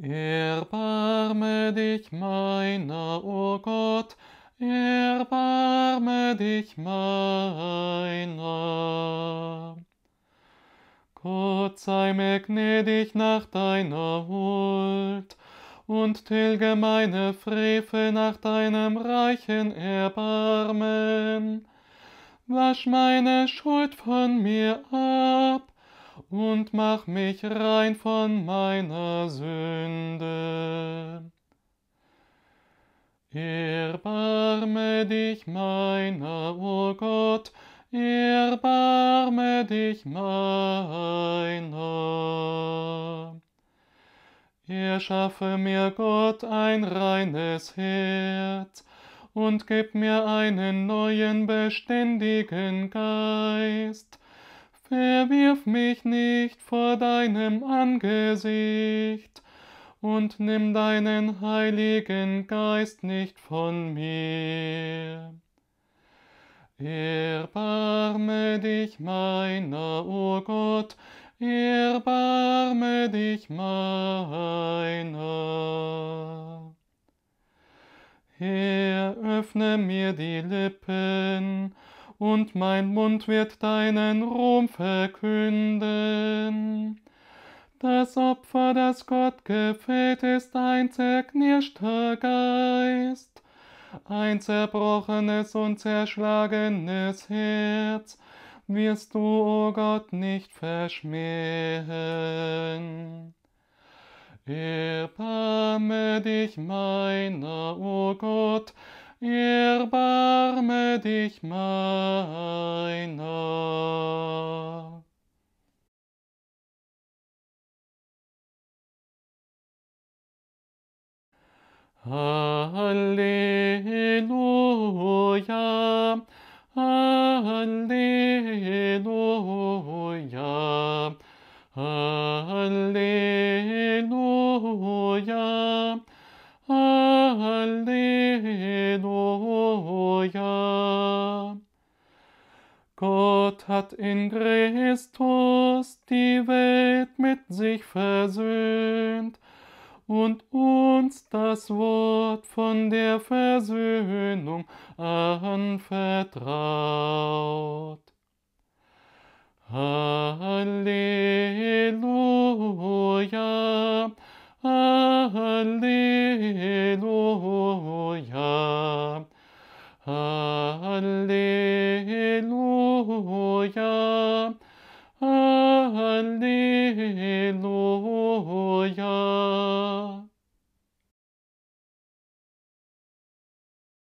Erbarme dich meiner, o oh Gott, erbarme dich meiner. Gott sei mir gnädig nach deiner Huld und tilge meine Frevel nach deinem reichen Erbarmen. Wasch meine Schuld von mir ab und mach mich rein von meiner Sünde. Erbarme dich meiner, o oh Gott, erbarme dich meiner. Erschaffe mir Gott ein reines Herz und gib mir einen neuen beständigen Geist verwirf mich nicht vor deinem Angesicht und nimm deinen heiligen Geist nicht von mir. Erbarme dich meiner, o oh Gott, erbarme dich meiner. Herr, öffne mir die Lippen, und mein Mund wird deinen Ruhm verkünden. Das Opfer, das Gott gefällt, ist ein zerknirschter Geist, ein zerbrochenes und zerschlagenes Herz wirst du, o oh Gott, nicht verschmähen. Erbarme dich meiner, o dich meiner. Alleluja, Alleluja. Gott hat in Christus die Welt mit sich versöhnt und uns das Wort von der Versöhnung anvertraut. Halleluja, Halleluja, Halleluja.